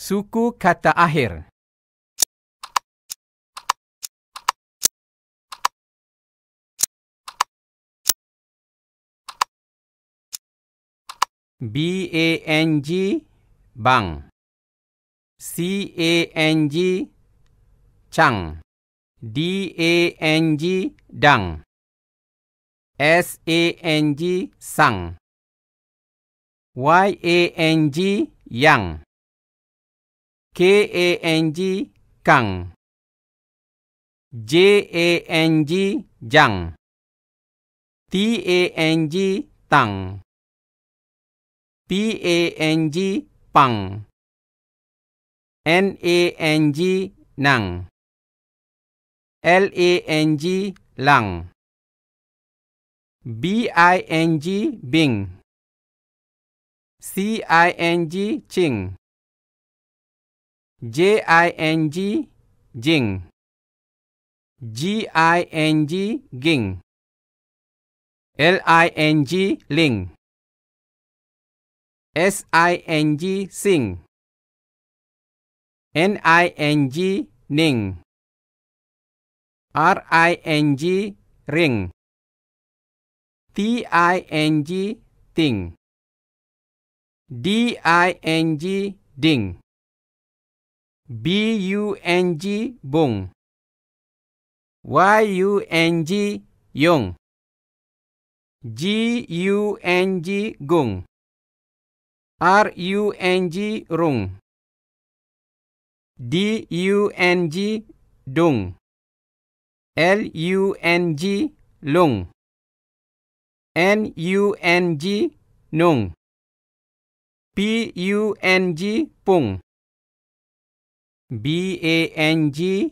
suku kata akhir. B A N G bang C A N G chang D A N G dang S A N G sang Y A N G yang K A N G Kang J A N G Jang T A N G Tang P A N G Pang N A N G Nang L A N G Lang B I N G Bing C I N G Ching J-I-N-G, jing. G-I-N-G, ging. L-I-N-G, ling. S-I-N-G, sing. N-I-N-G, ning. R-I-N-G, ring. T-I-N-G, ting. D-I-N-G, ding. B-U-N-G bung, Y-U-N-G yung, G-U-N-G gung, R-U-N-G rung, D-U-N-G dung, L-U-N-G lung, N-U-N-G nung, P-U-N-G pùng B A N G